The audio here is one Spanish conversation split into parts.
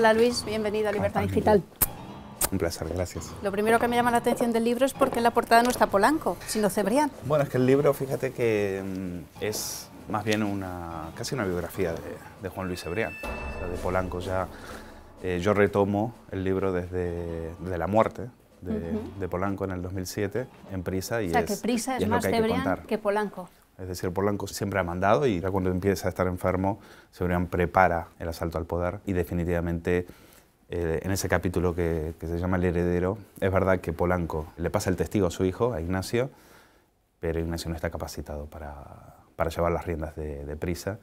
Hola Luis, bienvenido a Libertad Digital. Un placer, gracias. Lo primero que me llama la atención del libro es porque en la portada no está Polanco, sino Cebrián. Bueno, es que el libro, fíjate que mm, es más bien una, casi una biografía de, Juan Luis Cebrián, o de Polanco ya. Eh, yo retomo el libro desde, la muerte, de, Polanco en el 2007 en Prisa y o sea, que Prisa es, más Cebrián que Polanco. Es decir, Polanco siempre ha mandado y ya cuando empieza a estar enfermo, sebrían prepara el asalto al poder y definitivamente eh, en ese capítulo que, se llama El heredero, es verdad que Polanco le pasa el testigo a su hijo, a Ignacio, pero Ignacio no está capacitado para, para llevar las riendas de, prisa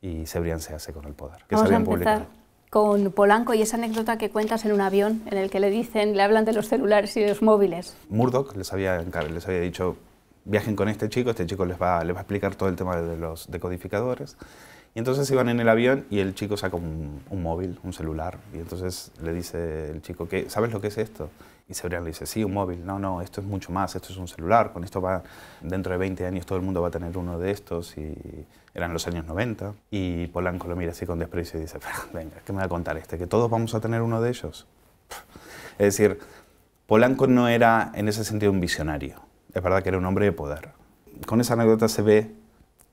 y sebrían se hace con el poder. Que Vamos a con Polanco y esa anécdota que cuentas en un avión en el que le dicen, le hablan de los celulares y los móviles. Murdoch les había, les había dicho viajen con este chico, este chico les va, va a explicar todo el tema de los decodificadores. Y entonces iban en el avión y el chico saca un, móvil, un celular. Y entonces le dice el chico, que ¿sabes lo que es esto? Y Sebrián le dice, sí, un móvil. No, no, esto es mucho más, esto es un celular. Con esto va, dentro de 20 años todo el mundo va a tener uno de estos. Y eran los años 90. Y Polanco lo mira así con desprecio y dice, venga, ¿qué me va a contar este? ¿Que todos vamos a tener uno de ellos? Es decir, Polanco no era en ese sentido un visionario es verdad que era un hombre de poder. Con esa anécdota se ve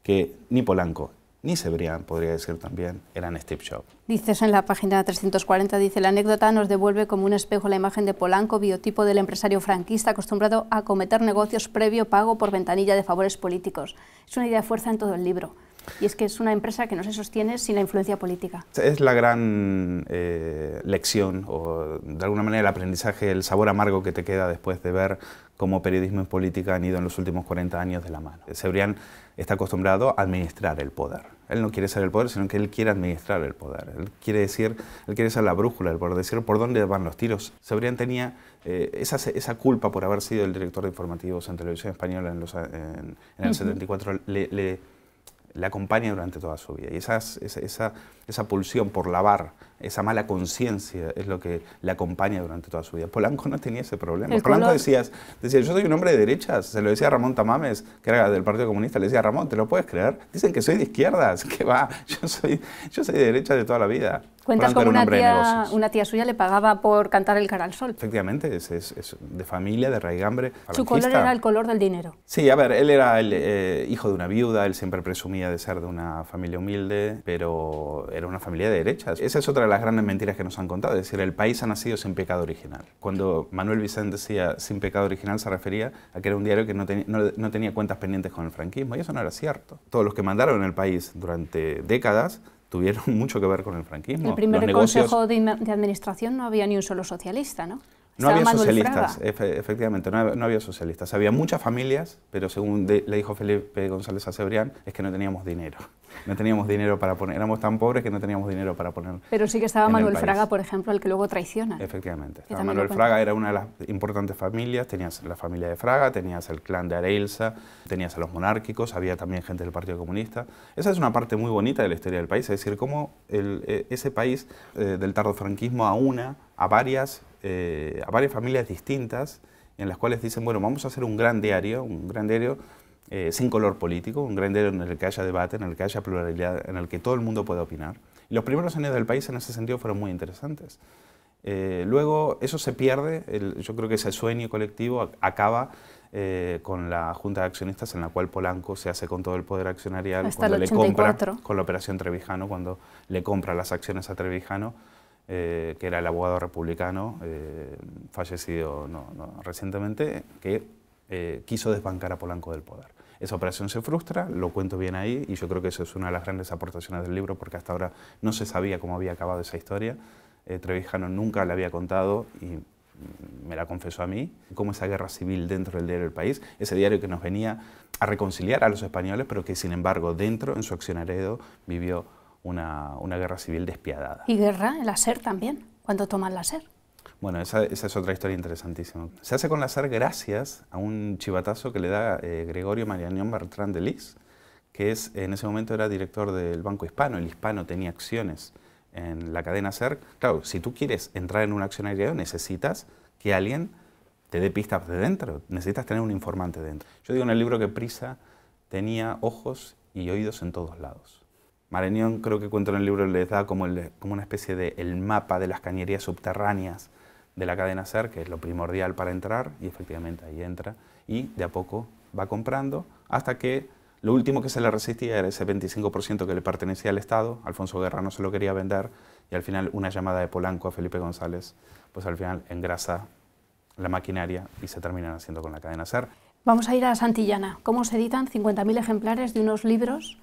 que ni Polanco ni Sebrián, podría decir también, eran Steve Jobs. Dices en la página 340, dice, la anécdota nos devuelve como un espejo la imagen de Polanco, biotipo del empresario franquista acostumbrado a cometer negocios previo pago por ventanilla de favores políticos. Es una idea de fuerza en todo el libro. Y es que es una empresa que no se sostiene sin la influencia política. Es la gran eh, lección o de alguna manera el aprendizaje, el sabor amargo que te queda después de ver cómo periodismo y política han ido en los últimos 40 años de la mano. Sebrián está acostumbrado a administrar el poder. Él no quiere ser el poder, sino que él quiere administrar el poder. Él quiere decir, él quiere ser la brújula, el poder decir por dónde van los tiros. Sebrián tenía eh, esa, culpa por haber sido el director de informativos en televisión española en, los, el 74. le le acompaña durante toda su vida. Y esa, esa, esa pulsión por lavar esa mala conciencia es lo que le acompaña durante toda su vida. Polanco no tenía ese problema. Polanco decía, yo soy un hombre de derechas, se lo decía Ramón Tamames, que era del Partido Comunista, le decía, Ramón, ¿te lo puedes creer? Dicen que soy de izquierdas, que va, yo soy, yo soy de derechas de toda la vida. Cuentas como una, tía, una tía suya le pagaba por cantar el caral sol. Efectivamente, es, es, de familia, de raigambre. Su color era el color del dinero. Sí, a ver, él era el eh, hijo de una viuda, él siempre presumía de ser de una familia humilde, pero era una familia de derechas. Esa es otra las grandes mentiras que nos han contado, es decir, el país ha nacido sin pecado original. Cuando Manuel Vicente decía sin pecado original se refería a que era un diario que no, no, tenía cuentas pendientes con el franquismo, y eso no era cierto. Todos los que mandaron el país durante décadas tuvieron mucho que ver con el franquismo. El primer consejo de, administración no había ni un solo socialista, ¿no? No había socialistas, efectivamente, no, había socialistas. Había muchas familias, pero según le dijo Felipe González a es que no teníamos dinero. No teníamos dinero para poner, éramos tan pobres que no teníamos dinero para poner. Pero sí que estaba Manuel Fraga, por ejemplo, el que luego traiciona. Efectivamente. Estaba Manuel Fraga era una de las importantes familias. Tenías la familia de Fraga, tenías el clan de Areilza, tenías a los monárquicos, había también gente del Partido Comunista. Esa es una parte muy bonita de la historia del país, es decir, cómo e, ese país del eh, del tardofranquismo a una, a varias eh, a varias familias distintas en las cuales dicen, bueno, vamos a hacer un gran diario, un gran diario eh, sin color político, un gran diario en el que haya debate, en el que haya pluralidad, en el que todo el mundo pueda opinar. Y los primeros años del país en ese sentido fueron muy interesantes. Eh, luego eso se pierde, yo creo que ese sueño colectivo acaba con la Junta de Accionistas en la cual Polanco se hace con todo el poder accionarial le compra, con la operación Trevijano, cuando le compra las acciones a Trevijano eh, que era el abogado republicano, eh, fallecido recientemente, que eh, quiso desbancar a Polanco del poder. Esa operación se frustra, lo cuento bien ahí, y yo creo que eso es una de las grandes aportaciones del libro, porque hasta ahora no se sabía cómo había acabado esa historia. Trevijano nunca la había contado y me la confesó a mí, cómo esa guerra civil dentro del diario El País, ese diario que nos venía a reconciliar a los españoles, pero que sin embargo dentro, en su accionaredo vivió una, guerra civil despiadada. ¿Y guerra en la SER también? cuando toman la SER? Bueno, esa, es otra historia interesantísima. Se hace con la SER gracias a un chivatazo que le da eh, Gregorio Marianión Bertrand de Lis, que es, en ese momento era director del Banco Hispano. El Hispano tenía acciones en la cadena SER. Claro, si tú quieres entrar en un accionario, necesitas que alguien te dé pistas de dentro, necesitas tener un informante dentro. Yo digo en el libro que Prisa tenía ojos y oídos en todos lados. Marañón creo que cuenta en el libro les da como, una especie de el mapa de las cañerías subterráneas de la cadena SER, que es lo primordial para entrar, y efectivamente ahí entra, y de a poco va comprando, hasta que lo último que se le resistía era ese 25% que le pertenecía al Estado, Alfonso Guerra no se lo quería vender, y al final una llamada de Polanco a Felipe González, pues al final engrasa la maquinaria y se terminan haciendo con la cadena SER. Vamos a ir a Santillana. ¿Cómo se editan 50.000 ejemplares de unos libros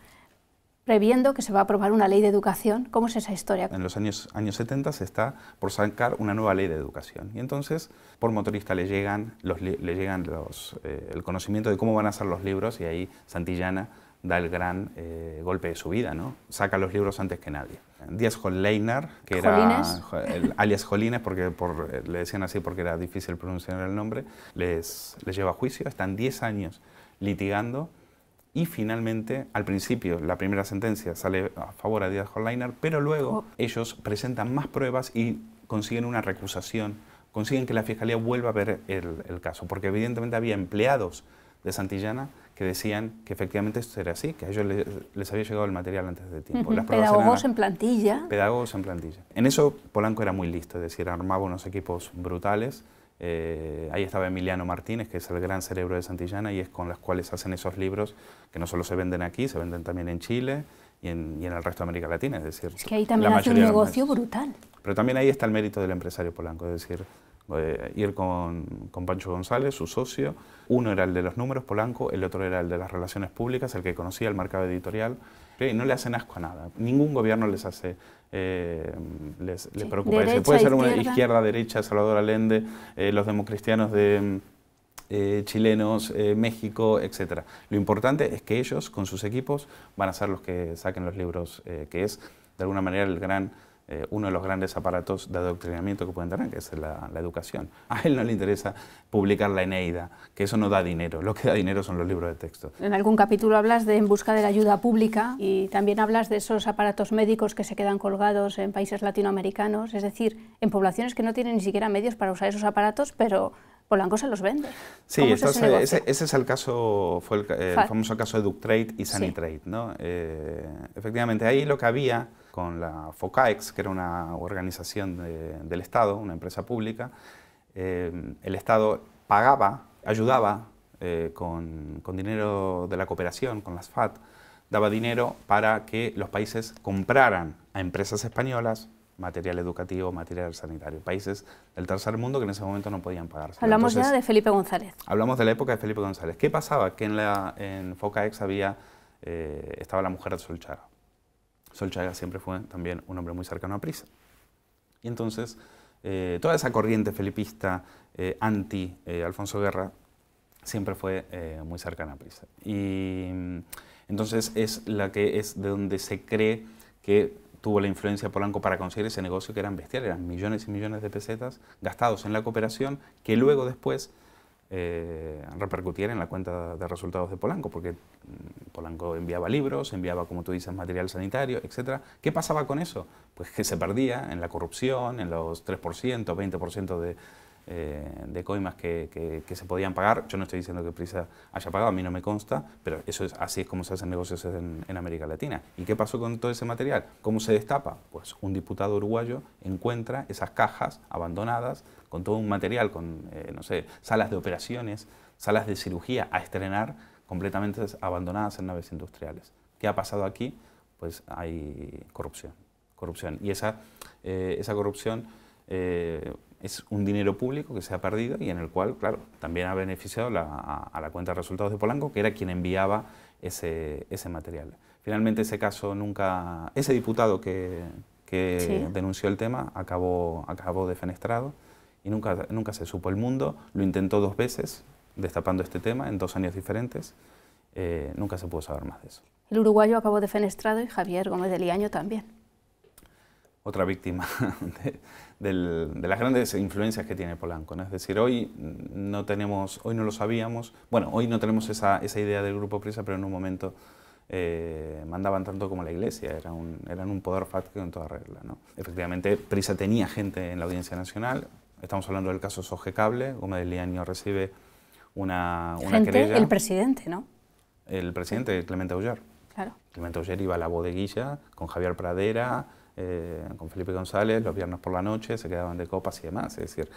previendo que se va a aprobar una ley de educación. ¿Cómo es esa historia? En los años, años 70 se está por sacar una nueva ley de educación. Y entonces, por motorista le llegan, los, le llegan los, eh, el conocimiento de cómo van a ser los libros y ahí Santillana da el gran eh, golpe de su vida, ¿no? Saca los libros antes que nadie. Díaz Holleiner, que era alias Jolines, porque eh, le decían así porque era difícil pronunciar el nombre, les, les lleva a juicio, están 10 años litigando y finalmente, al principio, la primera sentencia sale a favor a Díaz Holliner, pero luego oh. ellos presentan más pruebas y consiguen una recusación, consiguen que la Fiscalía vuelva a ver el, caso, porque evidentemente había empleados de Santillana que decían que efectivamente esto era así, que a ellos les, había llegado el material antes de tiempo. pedagogos en plantilla. Pedagogos en plantilla. En eso Polanco era muy listo, es decir, armaba unos equipos brutales. Eh, ahí estaba Emiliano Martínez, que es el gran cerebro de Santillana y es con las cuales hacen esos libros que no solo se venden aquí, se venden también en Chile y en, el resto de América Latina. Es decir, que ahí también hace un negocio brutal. Pero también ahí está el mérito del empresario polanco, es decir, eh, ir con, Pancho González, su socio. Uno era el de los números, Polanco, el otro era el de las relaciones públicas, el que conocía el mercado editorial. Y no le hacen asco a nada. Ningún gobierno les hace, eh, les, preocupa. eso. Puede ser una izquierda, derecha, Salvador Allende, eh, los democristianos de eh, chilenos, eh, México, etc. Lo importante es que ellos, con sus equipos, van a ser los que saquen los libros, eh, que es de alguna manera el gran, uno de los grandes aparatos de adoctrinamiento que pueden tener, que es la, la, educación. A él no le interesa publicar la Eneida, que eso no da dinero, lo que da dinero son los libros de texto. En algún capítulo hablas de En busca de la ayuda pública y también hablas de esos aparatos médicos que se quedan colgados en países latinoamericanos, es decir, en poblaciones que no tienen ni siquiera medios para usar esos aparatos, pero Polanco se los vende. Sí, ese, es el caso, fue el, famoso caso de Trade y Sanitrade. Trade, ¿no? Eh, efectivamente, ahí lo que había con la FOCAEX, que era una organización del Estado, una empresa pública, eh, el Estado pagaba, ayudaba eh, con, con, dinero de la cooperación, con las FAT, daba dinero para que los países compraran a empresas españolas material educativo, material sanitario. Países del tercer mundo que en ese momento no podían pagarse. Hablamos ya de Felipe González. Hablamos de la época de Felipe González. ¿Qué pasaba? Que en, la, en FOCAEX había, eh, estaba la mujer de Solchaga. Solchaga siempre fue también un hombre muy cercano a Prisa. Y entonces, eh, toda esa corriente felipista eh, anti-Alfonso Guerra siempre fue muy cercana a Prisa. Y mm, entonces es la que es de donde se cree que tuvo la influencia Polanco para conseguir ese negocio que eran bestial, eran millones y millones de pesetas gastados en la cooperación que luego después eh, en la cuenta de resultados de Polanco, porque mm, Polanco enviaba libros, enviaba, como tú dices, material sanitario, etc. ¿Qué pasaba con eso? Pues que se perdía en la corrupción, en los 3%, 20% de eh, de coimas que, se podían pagar. Yo no estoy diciendo que Prisa haya pagado, a mí no me consta, pero eso es, así es como se hacen negocios en, América Latina. ¿Y qué pasó con todo ese material? ¿Cómo se destapa? Pues un diputado uruguayo encuentra esas cajas abandonadas con todo un material, con, eh, no sé, salas de operaciones, salas de cirugía a estrenar completamente abandonadas en naves industriales. ¿Qué ha pasado aquí? Pues hay corrupción. corrupción. Y esa, eh, esa corrupción es un dinero público que se ha perdido y en el cual, claro, también ha beneficiado a, la cuenta de resultados de Polanco, que era quien enviaba ese, ese material. Finalmente ese caso nunca, ese diputado que, que denunció el tema acabó, acabó defenestrado y nunca, nunca se supo el mundo, lo intentó dos veces destapando este tema en dos años diferentes, eh, nunca se pudo saber más de eso. El uruguayo acabó defenestrado y Javier Gómez de Liaño también. Otra víctima de, de las grandes influencias que tiene Polanco. ¿no? Es decir, hoy no tenemos, hoy no lo sabíamos, bueno, hoy no tenemos esa, idea del grupo Prisa, pero en un momento eh, mandaban tanto como la iglesia, eran un, eran un poder fáctico en toda regla. ¿no? Efectivamente, Prisa tenía gente en la Audiencia Nacional, estamos hablando del caso Soje Cable, Gómez recibe una, gente, el presidente, ¿no? El presidente, Clemente Auller. Claro. Clemente Auller iba a la bodeguilla con Javier Pradera, eh, con Felipe González los viernes por la noche, se quedaban de copas y demás. Es decir,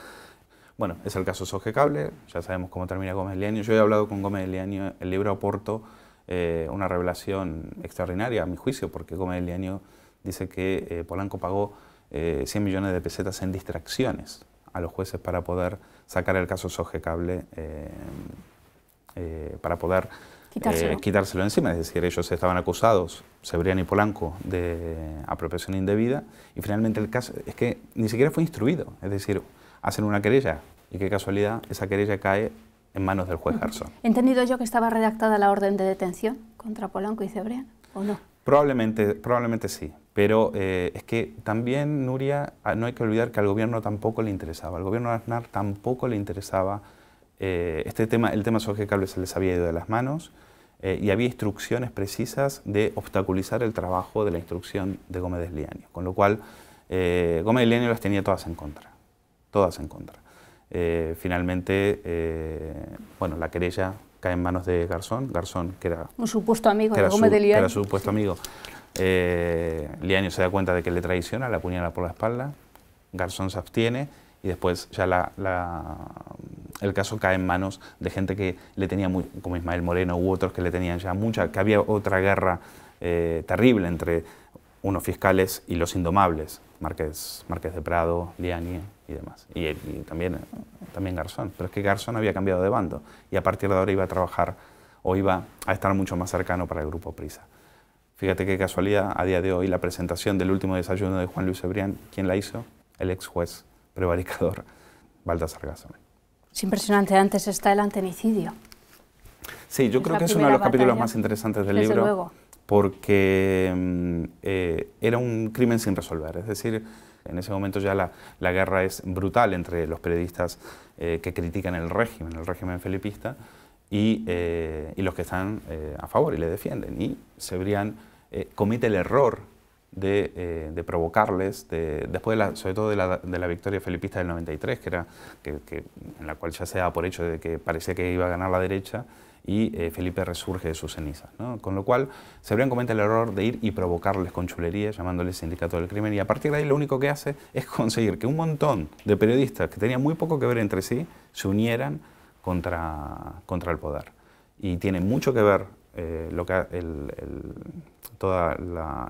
bueno, es el caso Soje ya sabemos cómo termina Gómez Leaño Yo he hablado con Gómez Leaño el libro aporto, eh, una revelación extraordinaria a mi juicio, porque Gómez Leaño dice que eh, Polanco pagó 100 millones de pesetas en distracciones a los jueces para poder sacar el caso Soje para poder quitárselo encima, es decir, ellos estaban acusados Sebrián y Polanco de apropiación indebida y finalmente el caso es que ni siquiera fue instruido, es decir, hacen una querella y qué casualidad esa querella cae en manos del juez Garzón. entendido yo que estaba redactada la orden de detención contra Polanco y Cebrián o no? Probablemente, probablemente sí, pero eh, es que también, Nuria, ah, no hay que olvidar que al gobierno tampoco le interesaba, al gobierno de Aznar tampoco le interesaba eh, este tema, el tema sobre el cable se les había ido de las manos, eh, y había instrucciones precisas de obstaculizar el trabajo de la instrucción de Gómez de Lianio, con lo cual eh, Gómez de Lianio las tenía todas en contra, todas en contra. Eh, finalmente, bueno, la querella cae en manos de Garzón, Garzón que era... Un supuesto amigo de Gómez su, supuesto amigo. Lianio se da cuenta de que le traiciona, le apuñala por la espalda, Garzón se abstiene y después ya la, el caso cae en manos de gente que le tenía, muy, como Ismael Moreno u otros que le tenían ya mucha, que había otra guerra eh, terrible entre unos fiscales y los indomables, Márquez, Márquez de Prado, Liani y demás. Y, también, también Garzón, pero es que Garzón había cambiado de bando y a partir de ahora iba a trabajar o iba a estar mucho más cercano para el grupo Prisa. Fíjate qué casualidad, a día de hoy la presentación del último desayuno de Juan Luis Ebrián, ¿quién la hizo? El ex juez prevaricador Baltasar Garzón. Es impresionante, antes está el antenicidio. Sí, yo creo que es uno de los capítulos más interesantes del libro, porque mm, eh, era un crimen sin resolver, es decir, en ese momento ya la, guerra es brutal entre los periodistas eh, que critican el régimen, el régimen felipista, y, eh, los que están a favor y le defienden. Y Cebrián comete el error eh, de, provocarles, después sobre todo de la, victoria felipista del 93, que era, que, en la cual ya se daba por hecho de que parecía que iba a ganar la derecha, y eh, Felipe resurge de sus cenizas. Con lo cual, Cebrián comete el error de ir y provocarles con chulería, llamándoles sindicato del crimen, y a partir de ahí lo único que hace es conseguir que un montón de periodistas que tenían muy poco que ver entre sí se unieran contra, contra el poder. Y tiene mucho que ver eh, lo que, todo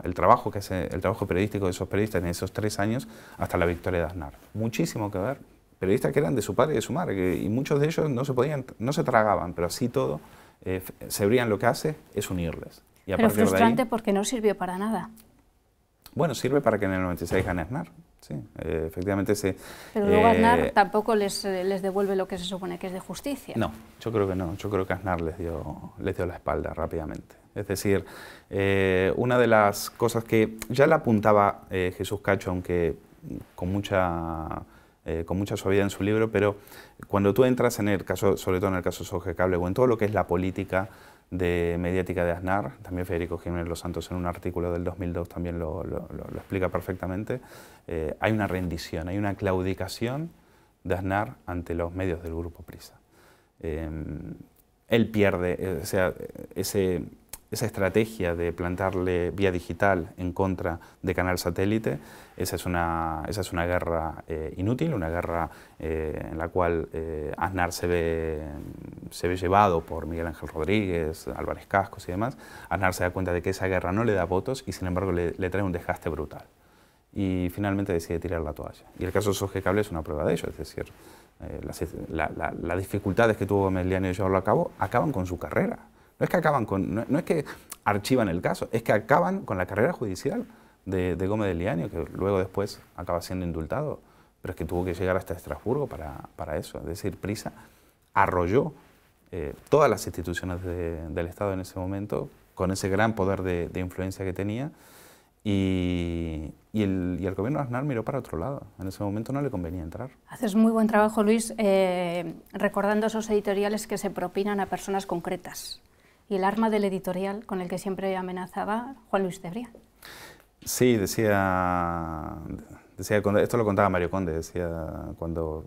el trabajo que hace, el trabajo periodístico de esos periodistas en esos tres años hasta la victoria de Aznar. Muchísimo que ver. Periodistas que eran de su padre y de su madre, y muchos de ellos no se podían, no se tragaban, pero así todo, eh, lo que hace es unirles. Y frustrante porque no sirvió para nada. Bueno, sirve para que en el 96 gane Aznar. Sí, eh, efectivamente se... Pero luego Aznar eh, tampoco les, eh, les, devuelve lo que se supone que es de justicia. No, yo creo que no. Yo creo que Aznar les dio, les dio la espalda rápidamente. Es decir, eh, una de las cosas que ya la apuntaba eh, Jesús Cacho, aunque con mucha, eh, con mucha suavidad en su libro, pero cuando tú entras en el caso, sobre todo en el caso Soge Cable o en todo lo que es la política de mediática de Aznar, también Federico Jiménez Los Santos en un artículo del 2002 también lo, lo explica perfectamente, hay una rendición, hay una claudicación de Aznar ante los medios del grupo Prisa. Em, él pierde, o sea, ese, esa estrategia de plantarle vía digital en contra de canal satélite, esa es una, esa es una guerra eh, inútil, una guerra eh, en la cual eh, Aznar se ve, se ve llevado por Miguel Ángel Rodríguez, Álvarez Cascos y demás. Aznar se da cuenta de que esa guerra no le da votos y sin embargo le, trae un desgaste brutal. Y finalmente decide tirar la toalla. Y el caso de Cable es una prueba de ello, es decir, eh, las, dificultades que tuvo Meliano de llevarlo a cabo acaban con su carrera. No es que acaban con, no, es que archivan el caso, es que acaban con la carrera judicial de, Gómez de Liaño, que luego después acaba siendo indultado, pero es que tuvo que llegar hasta Estrasburgo para, eso. Es decir, Prisa arrolló eh, todas las instituciones del Estado en ese momento, con ese gran poder de, influencia que tenía, y, el, y, gobierno de Aznar miró para otro lado. En ese momento no le convenía entrar. Haces muy buen trabajo, Luis, eh, recordando esos editoriales que se propinan a personas concretas y el arma del editorial con el que siempre amenazaba Juan Luis Cebrián. Sí, decía, decía, esto lo contaba Mario Conde, decía cuando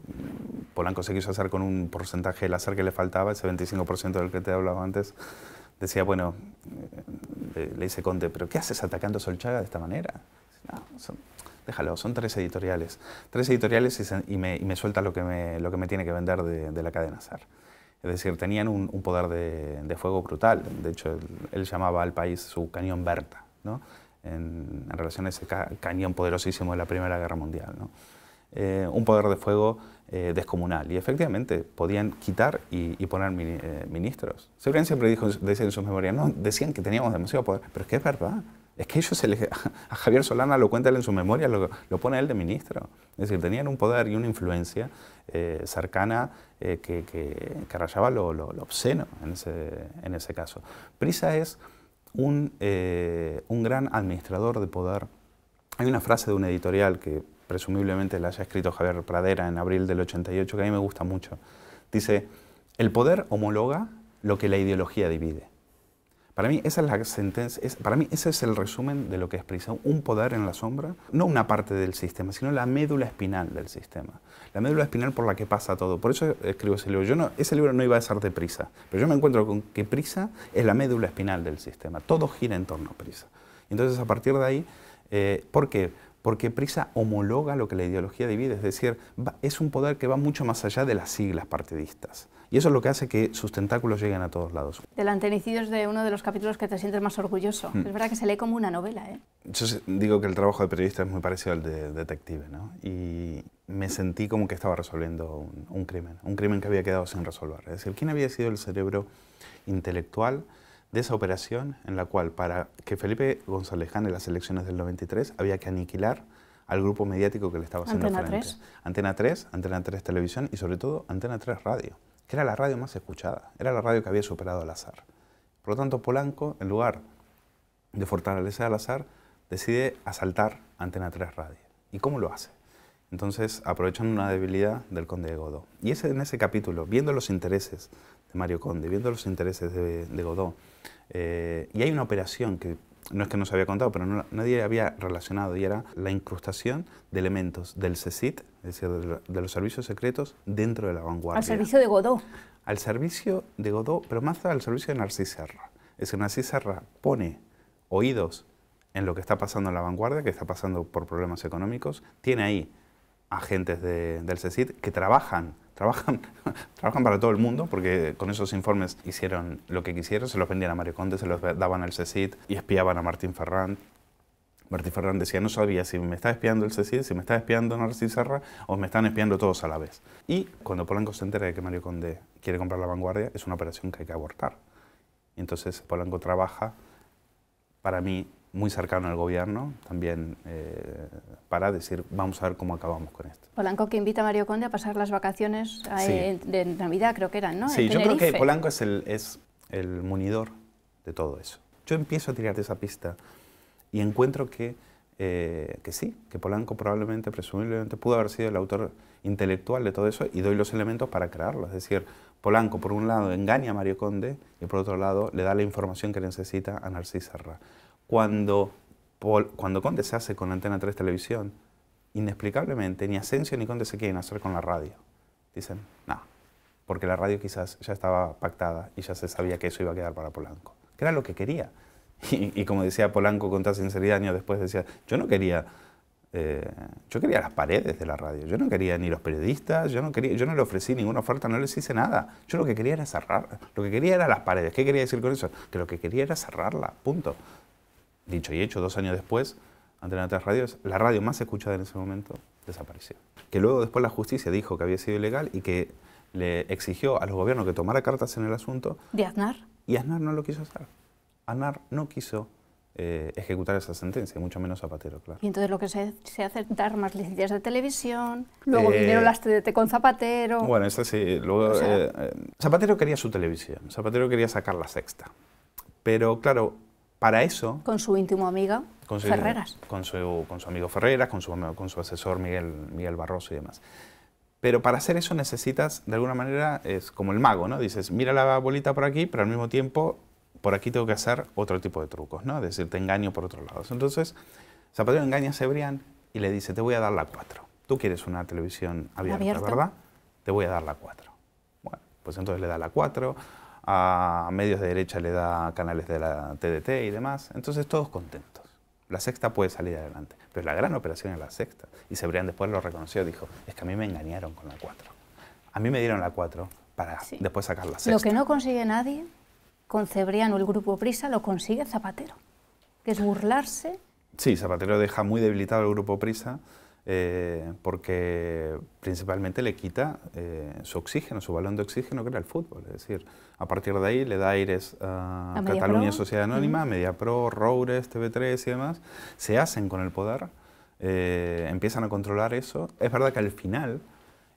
Polanco se quiso hacer con un porcentaje del azar que le faltaba, ese 25% del que te he hablado antes, decía, bueno, eh, le, dice Conde, pero ¿qué haces atacando Solchaga de esta manera? déjalo, son tres editoriales. Tres editoriales y, me, y me, suelta lo que me, lo que me tiene que vender de, la cadena SAR. Es decir, tenían un, poder de, fuego brutal. De hecho, él, llamaba al país su cañón Berta, ¿no? en, relación a ese cañón poderosísimo de la Primera Guerra Mundial. ¿no? Eh, un poder de fuego eh, descomunal. Y efectivamente, podían quitar y, poner eh, ministros. Sebrián siempre dijo, decía en sus memorias, no, decían que teníamos demasiado poder, pero es que es verdad. Es que ellos, a Javier Solana lo cuenta en su memoria, lo, pone él de ministro. Es decir, tenían un poder y una influencia eh, cercana eh, que, que, rayaba lo, obsceno en ese, caso. Prisa es un, eh, un gran administrador de poder. Hay una frase de un editorial que presumiblemente la haya escrito Javier Pradera en abril del 88 que a mí me gusta mucho. Dice, el poder homologa lo que la ideología divide. Para mí, esa es la sentencia, para mí ese es el resumen de lo que es Prisa, un poder en la sombra, no una parte del sistema, sino la médula espinal del sistema, la médula espinal por la que pasa todo. Por eso escribo ese libro. Yo no, ese libro no iba a ser de prisa, pero yo me encuentro con que prisa es la médula espinal del sistema, todo gira en torno a prisa. Entonces, a partir de ahí, eh, ¿por qué? porque Prisa homologa lo que la ideología divide, es decir, es un poder que va mucho más allá de las siglas partidistas. Y eso es lo que hace que sus tentáculos lleguen a todos lados. El antenicidio es de uno de los capítulos que te sientes más orgulloso. Mm. Es verdad que se lee como una novela. ¿eh? Yo digo que el trabajo de periodista es muy parecido al de detective. ¿no? Y me sentí como que estaba resolviendo un, crimen, un crimen que había quedado sin resolver. Es decir, ¿quién había sido el cerebro intelectual? de esa operación en la cual para que Felipe González gane las elecciones del 93 había que aniquilar al grupo mediático que le estaba haciendo Antena 3. Antena 3, Antena 3 Televisión y sobre todo Antena 3 Radio era la radio más escuchada, era la radio que había superado al azar. Por lo tanto, Polanco, en lugar de fortalecer al azar, decide asaltar Antena 3 Radio. ¿Y cómo lo hace? Entonces, aprovechan una debilidad del conde de Godó. Y es en ese capítulo, viendo los intereses de Mario Conde, viendo los intereses de, de Godó, eh, y hay una operación que no es que no se había contado, pero nadie había relacionado y era la incrustación de elementos del CECIT, es decir, de, los servicios secretos, dentro de la vanguardia. Al servicio de Godó. Al servicio de Godó, pero más al servicio de Narcís Es decir, Narcís pone oídos en lo que está pasando en la vanguardia, que está pasando por problemas económicos, tiene ahí agentes del CECIT que trabajan Trabajan, trabajan para todo el mundo porque con esos informes hicieron lo que quisieron, se los vendían a Mario Conde, se los daban al CECIT y espiaban a Martín Ferrand. Martín Ferrand decía, no sabía si me está espiando el CECID, si me está espiando Narcís Serra o me están espiando todos a la vez. Y cuando Polanco se entera de que Mario Conde quiere comprar la vanguardia, es una operación que hay que abortar. Entonces Polanco trabaja, para mí, muy cercano al gobierno, también eh, para decir, vamos a ver cómo acabamos con esto. Polanco que invita a Mario Conde a pasar las vacaciones eh, de Navidad, creo que eran, ¿no? Sí, yo creo que Polanco es el, es el munidor de todo eso. Yo empiezo a tirar de esa pista y encuentro que, eh, que sí, que Polanco probablemente, presumiblemente, pudo haber sido el autor intelectual de todo eso y doy los elementos para crearlo. Es decir, Polanco, por un lado, engaña a Mario Conde y por otro lado, le da la información que necesita a Narcís Serra cuando, cuando Conde se hace con Antena 3 Televisión, inexplicablemente ni Asensio ni Conde se quieren hacer con la radio. Dicen, no, porque la radio quizás ya estaba pactada y ya se sabía que eso iba a quedar para Polanco, que era lo que quería. Y, como decía Polanco con tanta sinceridad años después, decía, yo no quería... Eh, yo quería las paredes de la radio, yo no quería ni los periodistas, yo no, quería, yo no le ofrecí ninguna oferta, no les hice nada. Yo lo que quería era cerrar, lo que quería era las paredes. ¿Qué quería decir con eso? Que lo que quería era cerrarla, punto dicho y hecho, dos años después, Antena 3 Radio, la radio más escuchada en ese momento, desapareció. Que luego después la justicia dijo que había sido ilegal y que le exigió a los gobiernos que tomara cartas en el asunto. ¿De Aznar? Y Aznar no lo quiso hacer. Aznar no quiso eh, ejecutar esa sentencia, mucho menos Zapatero, claro. Y entonces lo que se, se hace es dar más licencias de televisión, luego eh, vinieron las con Zapatero. Bueno, eso sí, eh, Zapatero quería su televisión, Zapatero quería sacar la sexta. Pero claro, para eso... Con su íntimo amiga con Ferreras. Con su, con su amigo Ferreras, con su, con su asesor Miguel, Miguel Barroso y demás. Pero para hacer eso necesitas, de alguna manera, es como el mago, ¿no? Dices, mira la bolita por aquí, pero al mismo tiempo, por aquí tengo que hacer otro tipo de trucos, ¿no? Es decir, te engaño por otros lados. Entonces, Zapatero engaña a Cebrián y le dice, te voy a dar la 4. Tú quieres una televisión abierta, abierta, ¿verdad? Te voy a dar la 4. Bueno, pues entonces le da la 4, a medios de derecha le da canales de la TDT y demás, entonces todos contentos. La sexta puede salir adelante, pero la gran operación es la sexta. Y Cebrián después lo reconoció, dijo, es que a mí me engañaron con la cuatro, A mí me dieron la cuatro para después sacar la sexta. Lo que no consigue nadie con Cebrián o el grupo Prisa lo consigue Zapatero, que es burlarse. Sí, Zapatero deja muy debilitado al grupo Prisa. Eh, porque principalmente le quita eh, su oxígeno, su balón de oxígeno que era el fútbol. Es decir, a partir de ahí le da aires a, Cataluña Sociedad Anónima, media Pro Mediapro, Roures, TV3 y demás. Se hacen con el poder, eh, empiezan a controlar eso. Es verdad que al final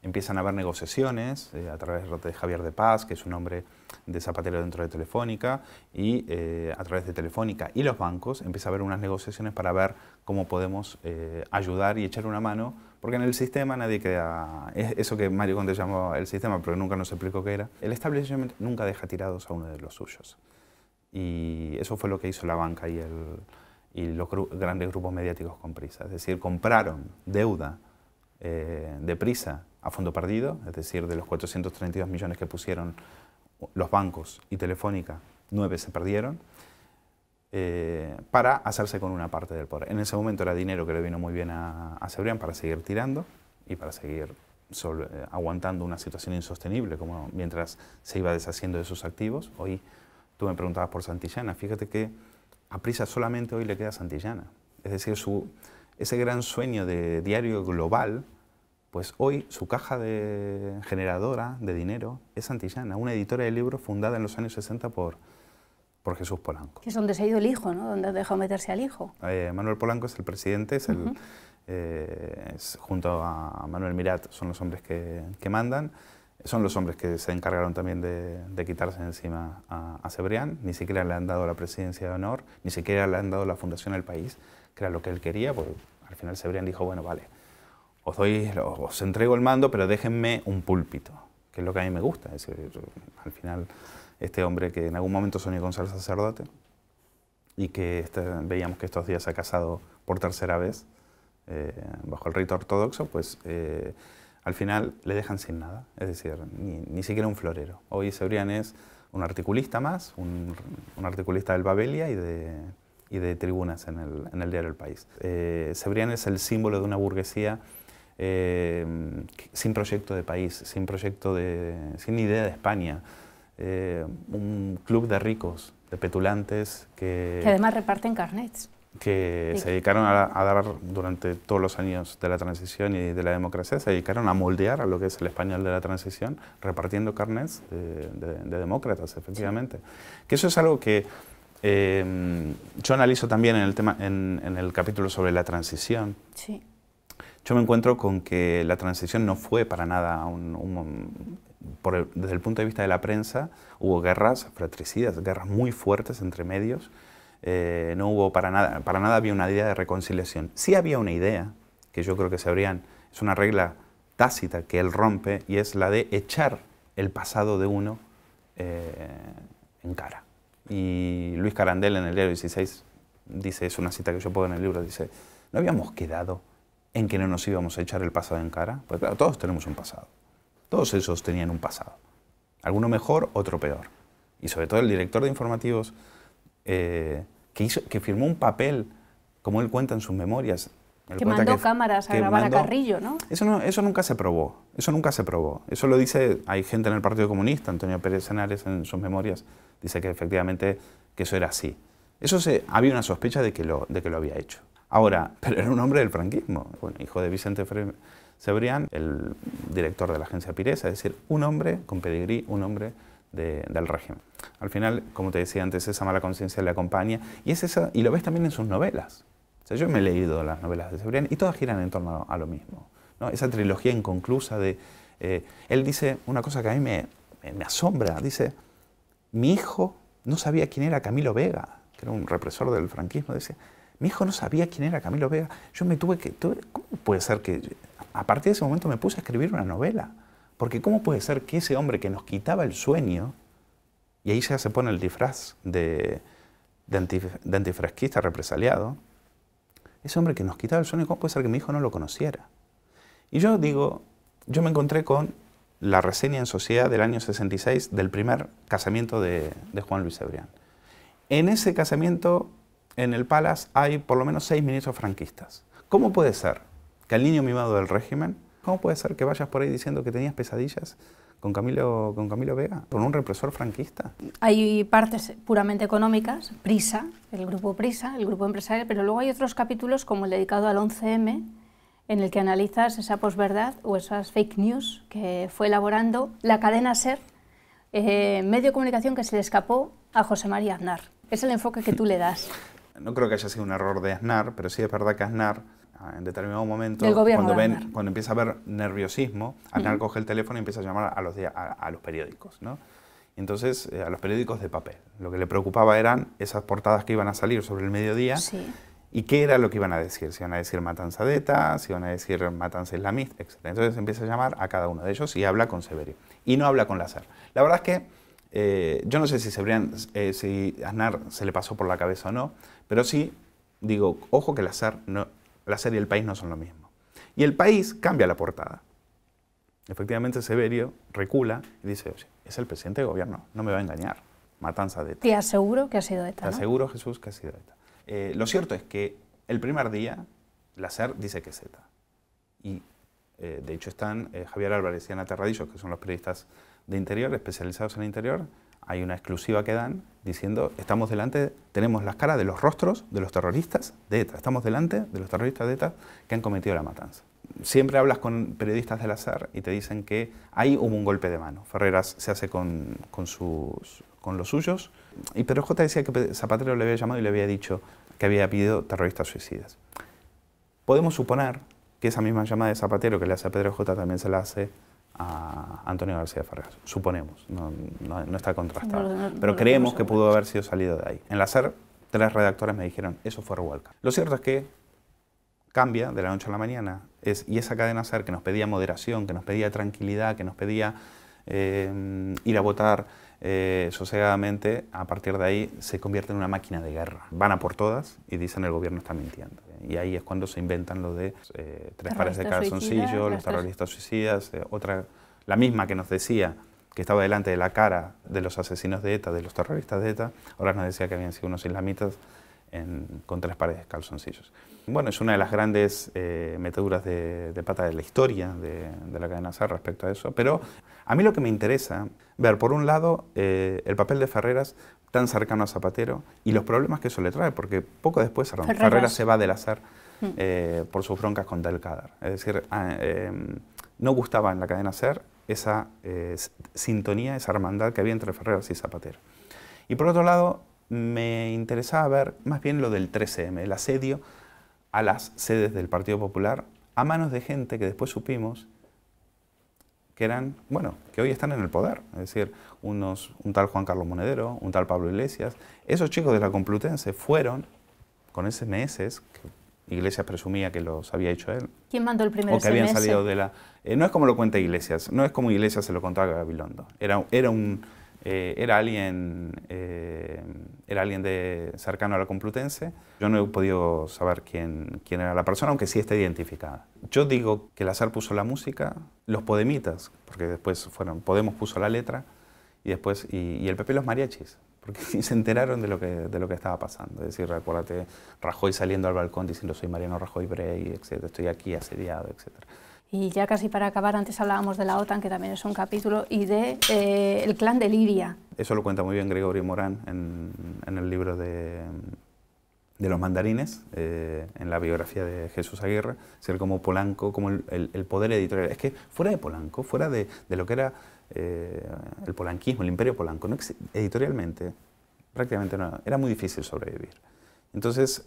empiezan a haber negociaciones a través de Javier de Paz, que es un hombre de Zapatero dentro de Telefónica, y a través de Telefónica y los bancos empieza a haber unas negociaciones para ver cómo podemos eh, ayudar y echar una mano, porque en el sistema nadie queda... eso que Mario Conte llamó el sistema, pero nunca nos explicó qué era. El establishment nunca deja tirados a uno de los suyos. Y eso fue lo que hizo la banca y, el, y los grandes grupos mediáticos con prisa. Es decir, compraron deuda eh, de prisa a fondo perdido, es decir, de los 432 millones que pusieron los bancos y Telefónica, nueve se perdieron. Eh, para hacerse con una parte del poder. En ese momento era dinero que le vino muy bien a, a para seguir tirando y para seguir eh, aguantando una situación insostenible como mientras se iba deshaciendo de sus activos. Hoy tú me preguntabas por Santillana, fíjate que a Prisa solamente hoy le queda Santillana. Es decir, ese gran sueño de diario global, pues hoy su caja generadora de dinero es Santillana, una editora de libros fundada en los años 60 por por Jesús Polanco. Que es donde se ha ido el hijo, ¿no? Donde ha dejado meterse al hijo. Eh, Manuel Polanco es el presidente, es el, eh, junto a Manuel Mirat son los hombres que, que, mandan. Son los hombres que se encargaron también de, quitarse encima a, a, Cebrián. Ni siquiera le han dado la presidencia de honor, ni siquiera le han dado la fundación al país, que era lo que él quería, porque al final Cebrián dijo, bueno, vale, os, doy, os entrego el mando, pero déjenme un púlpito, que es lo que a mí me gusta. Es decir, al final este hombre que en algún momento soñó con ser sacerdote y que este, veíamos que estos días se ha casado por tercera vez eh, bajo el rito ortodoxo, pues eh, al final le dejan sin nada, es decir, ni, siquiera un florero. Hoy Sebrián es un articulista más, un, articulista del Babelia y de, y de tribunas en el, diario El País. Eh, es el símbolo de una burguesía eh, sin proyecto de país, sin proyecto de, sin idea de España, eh, un club de ricos, de petulantes que... Que además reparten carnets. Que se dedicaron a, dar durante todos los años de la transición y de la democracia, se dedicaron a moldear a lo que es el español de la transición, repartiendo carnets de, demócratas, efectivamente. Que eso es algo que eh, yo analizo también en el, tema, en, el capítulo sobre la transición. yo me encuentro con que la transición no fue para nada un, desde el punto de vista de la prensa, hubo guerras fratricidas, guerras muy fuertes entre medios. Eh, no hubo para nada, para nada había una idea de reconciliación. Sí había una idea, que yo creo que se habrían, es una regla tácita que él rompe, y es la de echar el pasado de uno eh, en cara. Y Luis Carandel en el libro 16 dice, es una cita que yo pongo en el libro, dice, ¿no habíamos quedado en que no nos íbamos a echar el pasado en cara? Pues claro, todos tenemos un pasado. Todos esos tenían un pasado. Alguno mejor, otro peor. Y sobre todo el director de informativos, eh, que, hizo, que firmó un papel, como él cuenta en sus memorias, que mandó cámaras a grabar a Carrillo, ¿no? Eso, eso nunca se probó, eso nunca se probó. Eso lo dice, hay gente en el Partido Comunista, Antonio Pérez Henares en sus memorias, dice que efectivamente que eso era así. Eso se, había una sospecha de que, lo, de que lo había hecho. Ahora, pero era un hombre del franquismo, hijo de Vicente Fre Cebrián, el director de la agencia Piresa, es decir, un hombre con pedigrí, un hombre del régimen. Al final, como te decía antes, esa mala conciencia le acompaña y, es esa, y lo ves también en sus novelas. O sea, yo me he leído las novelas de Cebrián y todas giran en torno a lo mismo. Esa trilogía inconclusa de... Eh, él dice una cosa que a mí me, me asombra. Dice, mi hijo no sabía quién era Camilo Vega, que era un represor del franquismo. Dice, mi hijo no sabía quién era Camilo Vega. Yo me tuve que... ¿Cómo puede ser que... A partir de ese momento me puse a escribir una novela. Porque ¿cómo puede ser que ese hombre que nos quitaba el sueño, y ahí ya se pone el disfraz de, de, antifrasquista represaliado, ese hombre que nos quitaba el sueño, ¿cómo puede ser que mi hijo no lo conociera? Y yo digo, yo me encontré con la reseña en Sociedad del año 66 del primer casamiento de, Juan Luis Ebrián. En ese casamiento en el Palace hay por lo menos seis ministros franquistas. ¿Cómo puede ser que el niño mimado del régimen, cómo puede ser que vayas por ahí diciendo que tenías pesadillas con Camilo, con Camilo Vega, con un represor franquista? Hay partes puramente económicas, Prisa, el grupo Prisa, el grupo empresarial, pero luego hay otros capítulos como el dedicado al 11M, en el que analizas esa posverdad o esas fake news que fue elaborando la cadena SER, eh, medio de comunicación que se le escapó a José María Aznar. Es el enfoque que tú le das. no creo que haya sido un error de Aznar, pero sí es verdad que Aznar, ah, en determinado momento, cuando, empieza a haber nerviosismo, Aznar coge el teléfono y empieza a llamar a los, a, los periódicos, ¿no? Entonces, eh, a los periódicos de papel. Lo que le preocupaba eran esas portadas que iban a salir sobre el mediodía. ¿Y qué era lo que iban a decir? Si iban a decir matanza de ETA, si iban a decir matanza islamista, etc. Entonces empieza a llamar a cada uno de ellos y habla con Severio. Y no habla con Lázaro La verdad es que eh, yo no sé si, Sebrián, eh, si Aznar se le pasó por la cabeza o no, pero sí digo, ojo que la SER no, la y el país no son lo mismo. Y el país cambia la portada. Efectivamente, Severio recula y dice, oye, es el presidente de gobierno, no me va a engañar. Matanza de ETA. Te aseguro que ha sido ETA. Te aseguro, Jesús, que ha sido ETA. Eh, lo cierto es que el primer día, SER dice que es ETA. Y de hecho están Javier Álvarez y Ana Terradillo, que son los periodistas de interior, especializados en el interior, hay una exclusiva que dan diciendo, estamos delante, tenemos las caras de los rostros de los terroristas de ETA, estamos delante de los terroristas de ETA que han cometido la matanza. Siempre hablas con periodistas del azar y te dicen que hay hubo un golpe de mano. Ferreras se hace con, sus, con los suyos, y Pedro J decía que Zapatero le había llamado y le había dicho que había pedido terroristas suicidas. Podemos suponer que esa misma llamada de Zapatero que le hace a Pedro J también se la hace a Antonio García Fargas, suponemos, no, está contrastado. pero creemos que pudo haber sido salido de ahí. En la SER, tres redactores me dijeron, eso fue Rualca. Lo cierto es que cambia de la noche a la mañana, es, y esa cadena SER que nos pedía moderación, que nos pedía tranquilidad, que nos pedía eh, ir a votar eh, sosegadamente, a partir de ahí se convierte en una máquina de guerra. Van a por todas y dicen el gobierno está mintiendo. Y ahí es cuando se inventan lo de eh, tres pares de calzoncillos, los terroristas suicidas, eh, otra, la misma que nos decía que estaba delante de la cara de los asesinos de ETA, de los terroristas de ETA, ahora nos decía que habían sido unos islamitas con tres pares de calzoncillos. Bueno, es una de las grandes eh, meteduras de, pata de la historia de, la cadena SER respecto a eso, pero a mí lo que me interesa, ver, por un lado, eh, el papel de Ferreras tan cercano a Zapatero y los problemas que eso le trae, porque poco después Ferreras, se va del hacer mm. eh, por sus broncas con Del Cadar. Es decir, ah, em, no gustaba en la cadena SER esa eh, sintonía, esa hermandad que había entre Ferreras y Zapatero. Y por otro lado, me interesaba ver más bien lo del 13M, el asedio a las sedes del Partido Popular a manos de gente que después supimos que eran, bueno, que hoy están en el poder, es decir, unos, un tal Juan Carlos Monedero, un tal Pablo Iglesias, esos chicos de la Complutense fueron con SMS, que Iglesias presumía que los había hecho él. ¿Quién mandó el primer SMS? que habían salido de la... Eh, no es como lo cuenta Iglesias, no es como Iglesias se lo contaba a Gabilondo, era, era un eh, era, alguien, eh, era alguien de, cercano a la Complutense. Yo no he podido saber quién, quién era la persona, aunque sí está identificada. Yo digo que Lazar puso la música, los Podemitas, porque después fueron, Podemos puso la letra, y después, y, el PP los mariachis, porque se enteraron de lo, que, de lo que estaba pasando. Es decir, recuérdate Rajoy saliendo al balcón diciendo soy Mariano Rajoy Brey, etcétera estoy aquí asediado, etcétera. Y ya casi para acabar, antes hablábamos de la OTAN, que también es un capítulo, y de eh, el clan de Libia. Eso lo cuenta muy bien Gregorio Morán en, el libro de, de los mandarines, eh, en la biografía de Jesús Aguirre, ser como Polanco, como el, poder editorial. Es que fuera de Polanco, fuera de, de lo que era eh, el polanquismo, el imperio polanco, editorialmente prácticamente no, era muy difícil sobrevivir. Entonces,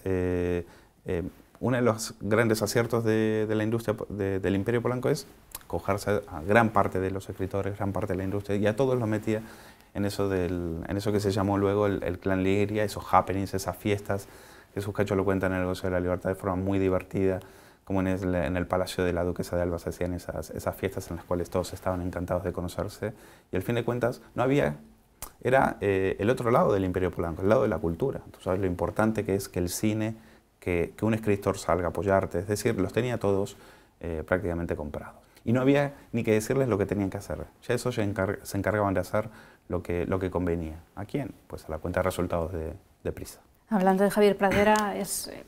uno de los grandes aciertos de, la industria del imperio polanco es cogerse a gran parte de los escritores, gran parte de la industria, y a todos los metía en eso, del, en eso que se llamó luego el, clan Liria, esos happenings, esas fiestas, que sus cachos lo cuentan en el negocio de la libertad de forma muy divertida, como en el, Palacio de la Duquesa de Alba se hacían esas, esas fiestas en las cuales todos estaban encantados de conocerse, y al fin de cuentas no había era eh, el otro lado del imperio polanco, el lado de la cultura. Tú sabes lo importante que es que el cine que, un escritor salga a apoyarte, es decir, los tenía todos eh, prácticamente comprados. Y no había ni que decirles lo que tenían que hacer, ya eso se encargaban de hacer lo que, lo que convenía. ¿A quién? Pues a la cuenta de resultados de, Prisa. Hablando de Javier Pradera, es, eh,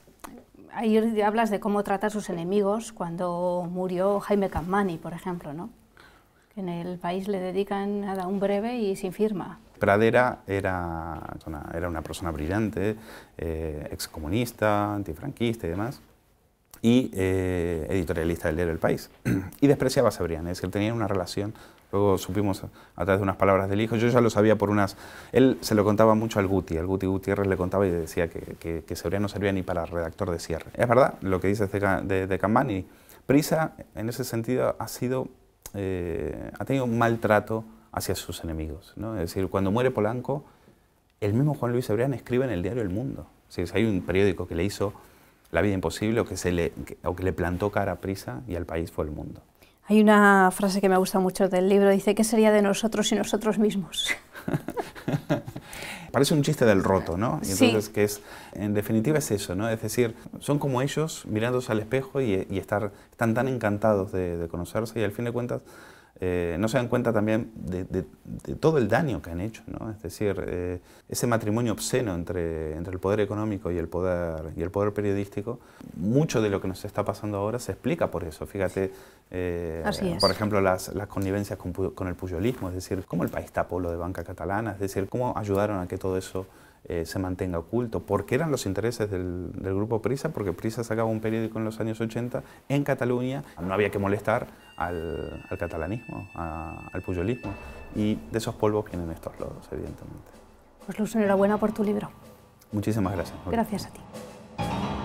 ahí hablas de cómo tratar a sus enemigos cuando murió Jaime Cammani, por ejemplo, ¿no? En el país le dedican nada, un breve y sin firma. Pradera era una, era una persona brillante, eh, excomunista, antifranquista y demás, y eh, editorialista del diario El País. y despreciaba a Sabrián, es decir, tenía una relación, luego supimos a, través de unas palabras del hijo, yo ya lo sabía por unas... Él se lo contaba mucho al Guti, al Guti Gutiérrez le contaba y decía que, que, Sabrián no servía ni para redactor de cierre. Es verdad lo que dice de, de, Prisa en ese sentido ha sido... Eh, ha tenido un maltrato hacia sus enemigos. Es decir, cuando muere Polanco, el mismo Juan Luis abrián escribe en el diario El Mundo. Es hay un periódico que le hizo La vida imposible o que, se le, le plantó cara a prisa y al país fue El Mundo. Hay una frase que me gusta mucho del libro, dice, ¿qué sería de nosotros y nosotros mismos? Parece un chiste del roto, ¿no? entonces, que es, en definitiva es eso, ¿no? Es decir, son como ellos mirándose al espejo y, estar, están tan encantados de, de conocerse y al fin de cuentas eh, no se dan cuenta también de, todo el daño que han hecho. Es decir, eh, ese matrimonio obsceno entre, el poder económico y el poder, y el poder periodístico, mucho de lo que nos está pasando ahora se explica por eso. Fíjate, eh, por ejemplo, las, las connivencias con, el puyolismo, es decir, cómo el país tapó lo de banca catalana, es decir, cómo ayudaron a que todo eso eh, se mantenga oculto. Porque eran los intereses del, grupo Prisa, porque Prisa sacaba un periódico en los años 80 en Cataluña, no había que molestar al, catalanismo, al puyolismo. Y de esos polvos vienen estos lodos, evidentemente. Pues Luz, enhorabuena por tu libro. Muchísimas gracias. Gracias a ti.